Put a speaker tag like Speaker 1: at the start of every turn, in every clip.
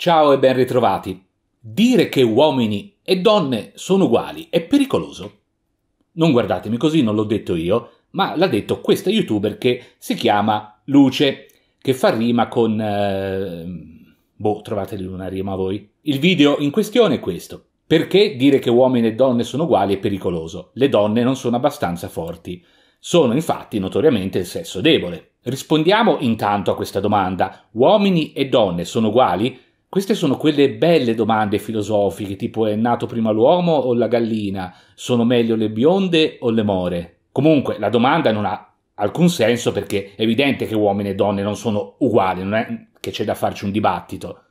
Speaker 1: Ciao e ben ritrovati. Dire che uomini e donne sono uguali è pericoloso. Non guardatemi così, non l'ho detto io, ma l'ha detto questa youtuber che si chiama Luce, che fa rima con... Eh, boh, trovateli una rima voi. Il video in questione è questo. Perché dire che uomini e donne sono uguali è pericoloso? Le donne non sono abbastanza forti. Sono infatti notoriamente il sesso debole. Rispondiamo intanto a questa domanda. Uomini e donne sono uguali? Queste sono quelle belle domande filosofiche, tipo è nato prima l'uomo o la gallina? Sono meglio le bionde o le more? Comunque la domanda non ha alcun senso perché è evidente che uomini e donne non sono uguali, non è che c'è da farci un dibattito.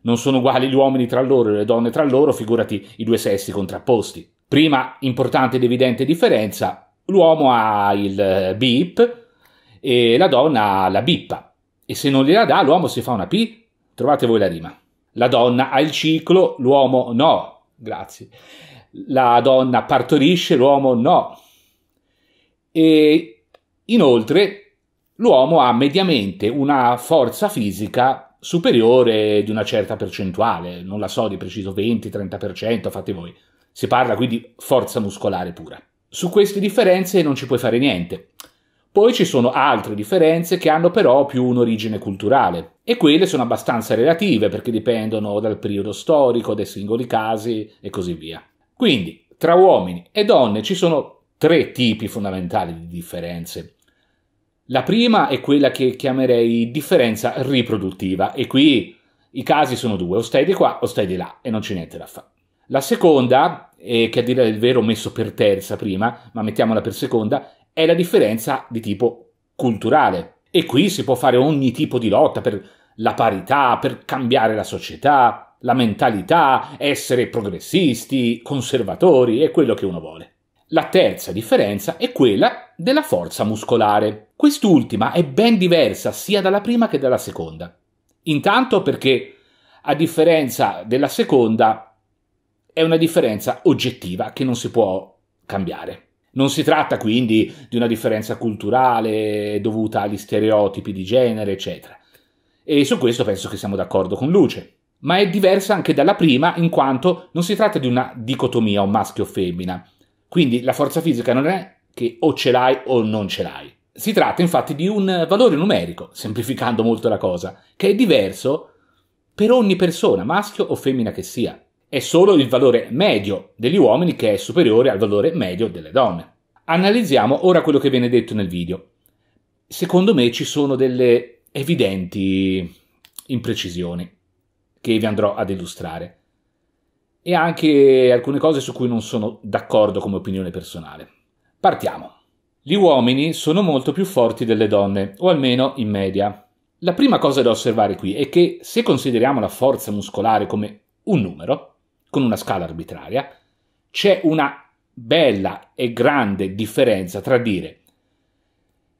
Speaker 1: Non sono uguali gli uomini tra loro e le donne tra loro, figurati i due sessi contrapposti. Prima importante ed evidente differenza, l'uomo ha il beep e la donna ha la bippa. E se non gliela dà, l'uomo si fa una P. Trovate voi la rima. La donna ha il ciclo, l'uomo no. Grazie. La donna partorisce, l'uomo no. E inoltre l'uomo ha mediamente una forza fisica superiore di una certa percentuale, non la so di preciso 20-30%, fate voi. Si parla qui di forza muscolare pura. Su queste differenze non ci puoi fare niente. Poi ci sono altre differenze che hanno però più un'origine culturale e quelle sono abbastanza relative perché dipendono dal periodo storico, dai singoli casi e così via. Quindi, tra uomini e donne ci sono tre tipi fondamentali di differenze. La prima è quella che chiamerei differenza riproduttiva e qui i casi sono due, o stai di qua o stai di là e non c'è niente da fare. La seconda, eh, che a dire del vero ho messo per terza prima, ma mettiamola per seconda, è la differenza di tipo culturale. E qui si può fare ogni tipo di lotta per la parità, per cambiare la società, la mentalità, essere progressisti, conservatori, è quello che uno vuole. La terza differenza è quella della forza muscolare. Quest'ultima è ben diversa sia dalla prima che dalla seconda. Intanto perché, a differenza della seconda, è una differenza oggettiva che non si può cambiare. Non si tratta quindi di una differenza culturale dovuta agli stereotipi di genere, eccetera. E su questo penso che siamo d'accordo con Luce. Ma è diversa anche dalla prima in quanto non si tratta di una dicotomia o maschio o femmina. Quindi la forza fisica non è che o ce l'hai o non ce l'hai. Si tratta infatti di un valore numerico, semplificando molto la cosa, che è diverso per ogni persona, maschio o femmina che sia. È solo il valore medio degli uomini che è superiore al valore medio delle donne. Analizziamo ora quello che viene detto nel video. Secondo me ci sono delle evidenti imprecisioni che vi andrò ad illustrare e anche alcune cose su cui non sono d'accordo come opinione personale. Partiamo. Gli uomini sono molto più forti delle donne, o almeno in media. La prima cosa da osservare qui è che se consideriamo la forza muscolare come un numero, con una scala arbitraria, c'è una bella e grande differenza tra dire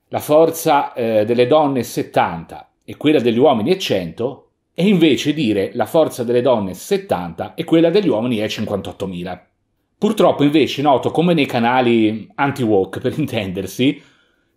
Speaker 1: la forza eh, delle donne è 70 e quella degli uomini è 100 e invece dire la forza delle donne è 70 e quella degli uomini è 58.000. Purtroppo invece noto come nei canali anti-walk per intendersi,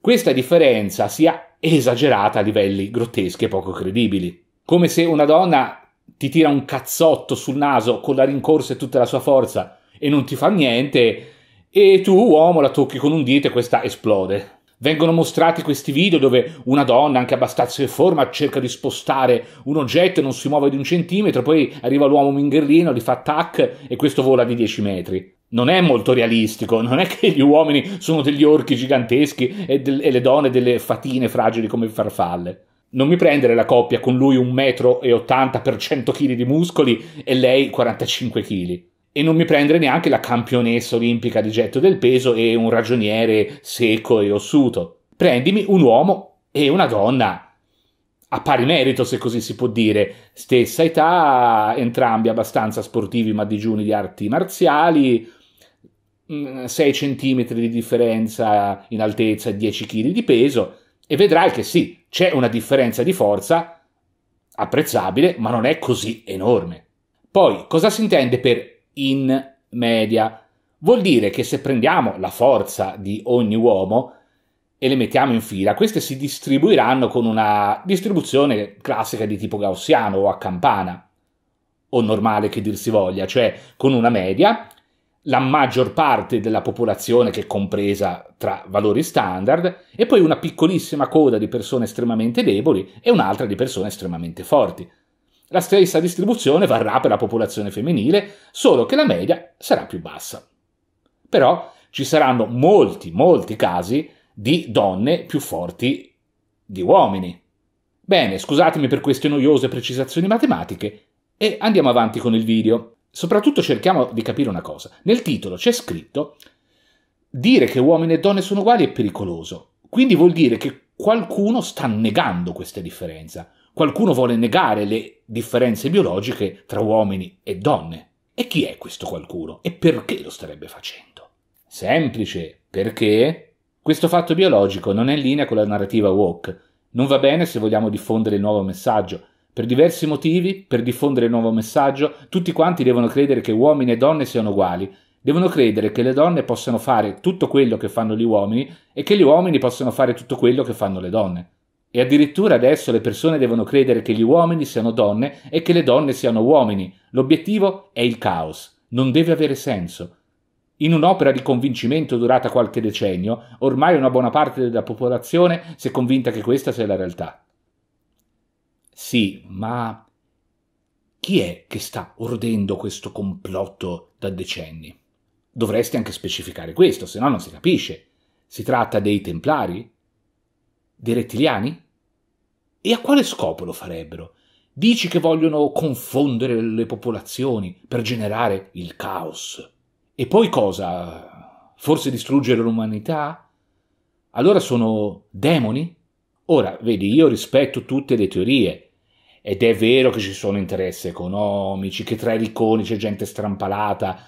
Speaker 1: questa differenza sia esagerata a livelli grotteschi e poco credibili. Come se una donna ti tira un cazzotto sul naso con la rincorsa e tutta la sua forza e non ti fa niente, e tu, uomo, la tocchi con un dito e questa esplode. Vengono mostrati questi video dove una donna, anche abbastanza in forma, cerca di spostare un oggetto e non si muove di un centimetro, poi arriva l'uomo mingherlino, gli fa tac e questo vola di 10 metri. Non è molto realistico, non è che gli uomini sono degli orchi giganteschi e, del- e le donne delle fatine fragili come farfalle non mi prendere la coppia con lui 1,80 m per 100 kg di muscoli e lei 45 kg. E non mi prendere neanche la campionessa olimpica di getto del peso e un ragioniere secco e ossuto. Prendimi un uomo e una donna a pari merito, se così si può dire, stessa età, entrambi abbastanza sportivi ma digiuni di arti marziali, 6 mm, cm di differenza in altezza e 10 kg di peso, e vedrai che sì, c'è una differenza di forza apprezzabile, ma non è così enorme. Poi, cosa si intende per in media? Vuol dire che se prendiamo la forza di ogni uomo e le mettiamo in fila, queste si distribuiranno con una distribuzione classica di tipo gaussiano o a campana, o normale che dir si voglia, cioè con una media la maggior parte della popolazione che è compresa tra valori standard e poi una piccolissima coda di persone estremamente deboli e un'altra di persone estremamente forti. La stessa distribuzione varrà per la popolazione femminile, solo che la media sarà più bassa. Però ci saranno molti, molti casi di donne più forti di uomini. Bene, scusatemi per queste noiose precisazioni matematiche e andiamo avanti con il video. Soprattutto cerchiamo di capire una cosa. Nel titolo c'è scritto dire che uomini e donne sono uguali è pericoloso. Quindi vuol dire che qualcuno sta negando questa differenza. Qualcuno vuole negare le differenze biologiche tra uomini e donne. E chi è questo qualcuno? E perché lo starebbe facendo? Semplice, perché questo fatto biologico non è in linea con la narrativa woke. Non va bene se vogliamo diffondere il nuovo messaggio, per diversi motivi, per diffondere il nuovo messaggio, tutti quanti devono credere che uomini e donne siano uguali. Devono credere che le donne possano fare tutto quello che fanno gli uomini e che gli uomini possano fare tutto quello che fanno le donne. E addirittura adesso le persone devono credere che gli uomini siano donne e che le donne siano uomini. L'obiettivo è il caos. Non deve avere senso. In un'opera di convincimento durata qualche decennio, ormai una buona parte della popolazione si è convinta che questa sia la realtà. Sì, ma chi è che sta ordendo questo complotto da decenni? Dovresti anche specificare questo, se no non si capisce. Si tratta dei templari? Dei rettiliani? E a quale scopo lo farebbero? Dici che vogliono confondere le popolazioni per generare il caos. E poi cosa? Forse distruggere l'umanità? Allora sono demoni? Ora, vedi, io rispetto tutte le teorie, ed è vero che ci sono interessi economici, che tra i ricconi c'è gente strampalata,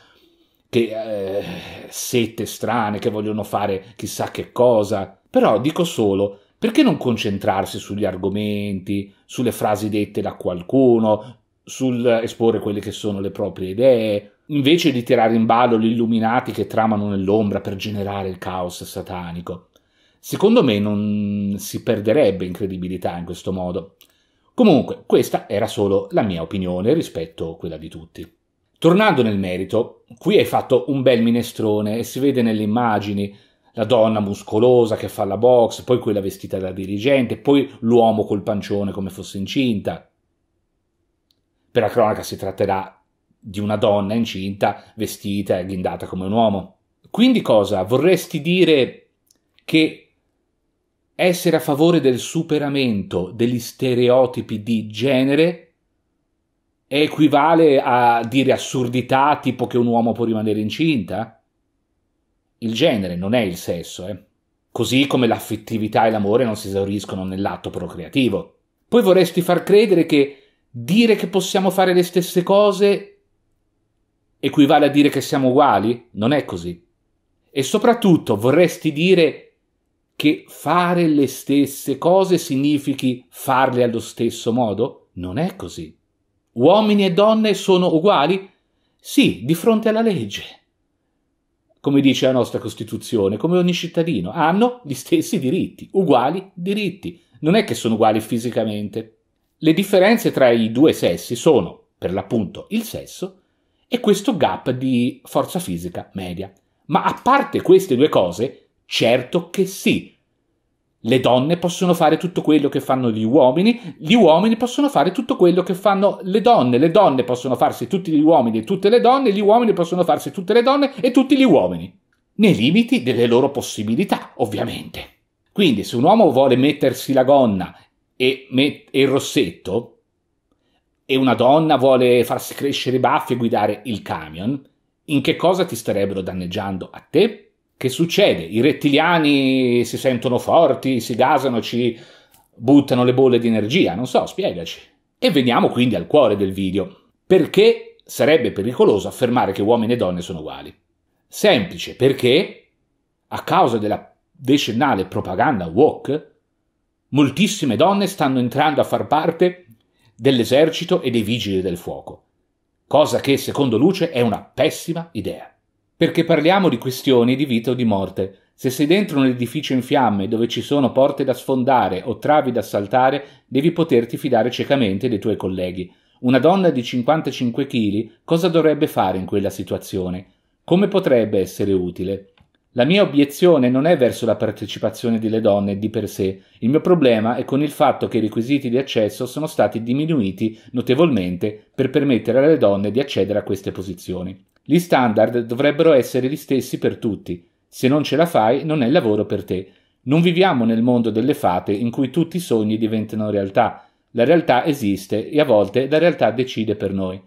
Speaker 1: che eh, sette strane, che vogliono fare chissà che cosa. Però dico solo, perché non concentrarsi sugli argomenti, sulle frasi dette da qualcuno, sul esporre quelle che sono le proprie idee, invece di tirare in ballo gli illuminati che tramano nell'ombra per generare il caos satanico. Secondo me non si perderebbe incredibilità in questo modo. Comunque, questa era solo la mia opinione rispetto a quella di tutti. Tornando nel merito, qui hai fatto un bel minestrone e si vede nelle immagini la donna muscolosa che fa la box, poi quella vestita da dirigente, poi l'uomo col pancione come fosse incinta. Per la cronaca si tratterà di una donna incinta, vestita e ghindata come un uomo. Quindi cosa? Vorresti dire che essere a favore del superamento degli stereotipi di genere equivale a dire assurdità tipo che un uomo può rimanere incinta? Il genere non è il sesso, eh? così come l'affettività e l'amore non si esauriscono nell'atto procreativo. Poi vorresti far credere che dire che possiamo fare le stesse cose equivale a dire che siamo uguali? Non è così. E soprattutto vorresti dire che fare le stesse cose significhi farle allo stesso modo? Non è così. Uomini e donne sono uguali? Sì, di fronte alla legge. Come dice la nostra Costituzione, come ogni cittadino, hanno gli stessi diritti, uguali diritti. Non è che sono uguali fisicamente. Le differenze tra i due sessi sono, per l'appunto, il sesso e questo gap di forza fisica media. Ma a parte queste due cose, Certo che sì. Le donne possono fare tutto quello che fanno gli uomini, gli uomini possono fare tutto quello che fanno le donne, le donne possono farsi tutti gli uomini e tutte le donne, gli uomini possono farsi tutte le donne e tutti gli uomini, nei limiti delle loro possibilità, ovviamente. Quindi se un uomo vuole mettersi la gonna e, met- e il rossetto, e una donna vuole farsi crescere i baffi e guidare il camion, in che cosa ti starebbero danneggiando a te? Che succede? I rettiliani si sentono forti, si gasano, ci buttano le bolle di energia, non so, spiegaci. E veniamo quindi al cuore del video. Perché sarebbe pericoloso affermare che uomini e donne sono uguali? Semplice, perché a causa della decennale propaganda woke, moltissime donne stanno entrando a far parte dell'esercito e dei vigili del fuoco, cosa che secondo Luce è una pessima idea. Perché parliamo di questioni di vita o di morte. Se sei dentro un edificio in fiamme dove ci sono porte da sfondare o travi da saltare, devi poterti fidare ciecamente dei tuoi colleghi. Una donna di 55 kg cosa dovrebbe fare in quella situazione? Come potrebbe essere utile? La mia obiezione non è verso la partecipazione delle donne di per sé, il mio problema è con il fatto che i requisiti di accesso sono stati diminuiti notevolmente per permettere alle donne di accedere a queste posizioni. Gli standard dovrebbero essere gli stessi per tutti. Se non ce la fai, non è il lavoro per te. Non viviamo nel mondo delle fate in cui tutti i sogni diventano realtà. La realtà esiste e a volte la realtà decide per noi.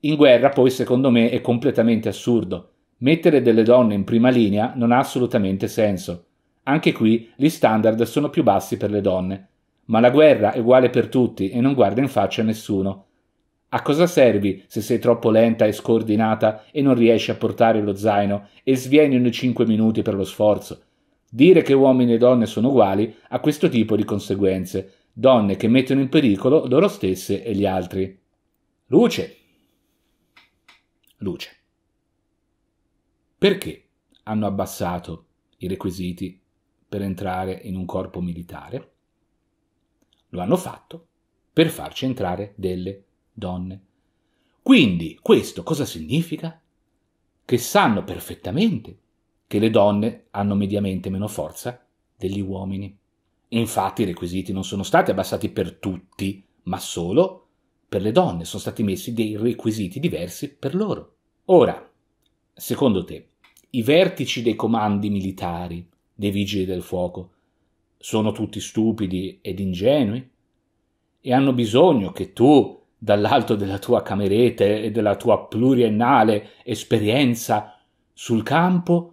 Speaker 1: In guerra poi secondo me è completamente assurdo. Mettere delle donne in prima linea non ha assolutamente senso. Anche qui gli standard sono più bassi per le donne. Ma la guerra è uguale per tutti e non guarda in faccia a nessuno. A cosa servi se sei troppo lenta e scordinata e non riesci a portare lo zaino e svieni ogni 5 minuti per lo sforzo? Dire che uomini e donne sono uguali ha questo tipo di conseguenze, donne che mettono in pericolo loro stesse e gli altri. Luce. Luce. Perché hanno abbassato i requisiti per entrare in un corpo militare? Lo hanno fatto per farci entrare delle donne. Quindi questo cosa significa? Che sanno perfettamente che le donne hanno mediamente meno forza degli uomini. Infatti i requisiti non sono stati abbassati per tutti, ma solo per le donne sono stati messi dei requisiti diversi per loro. Ora, secondo te, i vertici dei comandi militari, dei vigili del fuoco, sono tutti stupidi ed ingenui? E hanno bisogno che tu, dall'alto della tua cameretta e della tua pluriennale esperienza sul campo,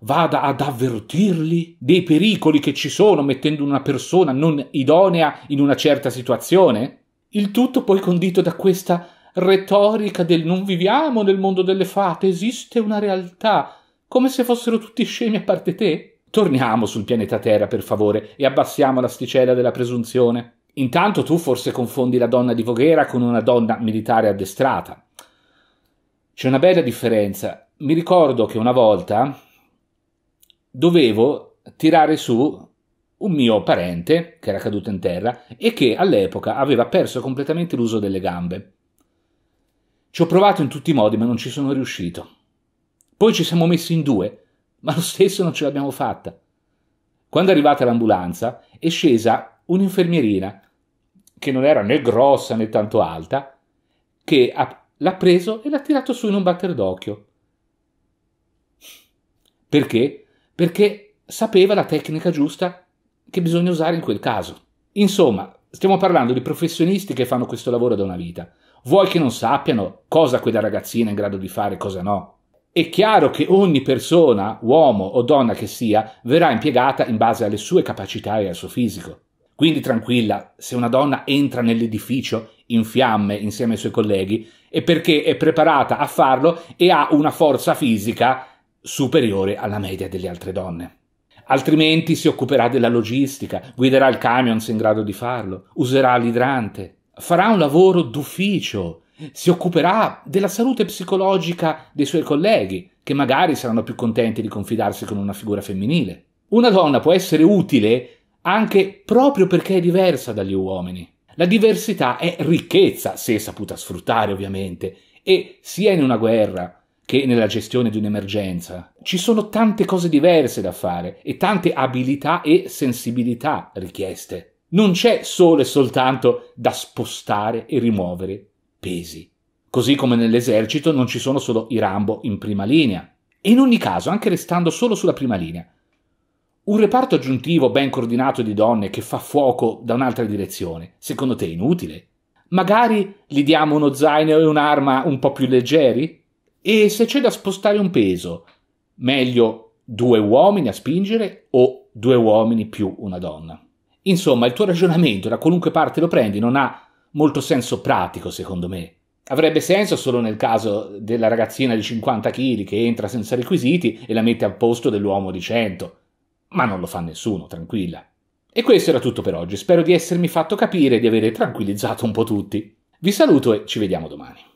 Speaker 1: vada ad avvertirli dei pericoli che ci sono mettendo una persona non idonea in una certa situazione? Il tutto poi condito da questa retorica del non viviamo nel mondo delle fate, esiste una realtà come se fossero tutti scemi a parte te? Torniamo sul pianeta Terra, per favore, e abbassiamo l'asticella della presunzione. Intanto tu forse confondi la donna di Voghera con una donna militare addestrata. C'è una bella differenza. Mi ricordo che una volta dovevo tirare su un mio parente che era caduto in terra e che all'epoca aveva perso completamente l'uso delle gambe. Ci ho provato in tutti i modi, ma non ci sono riuscito. Poi ci siamo messi in due, ma lo stesso non ce l'abbiamo fatta. Quando è arrivata l'ambulanza è scesa un'infermierina, che non era né grossa né tanto alta, che ha, l'ha preso e l'ha tirato su in un batter d'occhio. Perché? Perché sapeva la tecnica giusta che bisogna usare in quel caso. Insomma, stiamo parlando di professionisti che fanno questo lavoro da una vita. Vuoi che non sappiano cosa quella ragazzina è in grado di fare e cosa no? È chiaro che ogni persona, uomo o donna che sia, verrà impiegata in base alle sue capacità e al suo fisico. Quindi tranquilla, se una donna entra nell'edificio in fiamme insieme ai suoi colleghi, è perché è preparata a farlo e ha una forza fisica superiore alla media delle altre donne. Altrimenti si occuperà della logistica, guiderà il camion se in grado di farlo, userà l'idrante, farà un lavoro d'ufficio si occuperà della salute psicologica dei suoi colleghi, che magari saranno più contenti di confidarsi con una figura femminile. Una donna può essere utile anche proprio perché è diversa dagli uomini. La diversità è ricchezza, se saputa sfruttare ovviamente, e sia in una guerra che nella gestione di un'emergenza. Ci sono tante cose diverse da fare e tante abilità e sensibilità richieste. Non c'è solo e soltanto da spostare e rimuovere pesi. Così come nell'esercito non ci sono solo i Rambo in prima linea. E in ogni caso, anche restando solo sulla prima linea, un reparto aggiuntivo ben coordinato di donne che fa fuoco da un'altra direzione, secondo te è inutile? Magari gli diamo uno zaino e un'arma un po' più leggeri? E se c'è da spostare un peso, meglio due uomini a spingere o due uomini più una donna? Insomma, il tuo ragionamento, da qualunque parte lo prendi, non ha molto senso pratico, secondo me. Avrebbe senso solo nel caso della ragazzina di 50 kg che entra senza requisiti e la mette al posto dell'uomo di 100. Ma non lo fa nessuno, tranquilla. E questo era tutto per oggi. Spero di essermi fatto capire e di avere tranquillizzato un po' tutti. Vi saluto e ci vediamo domani.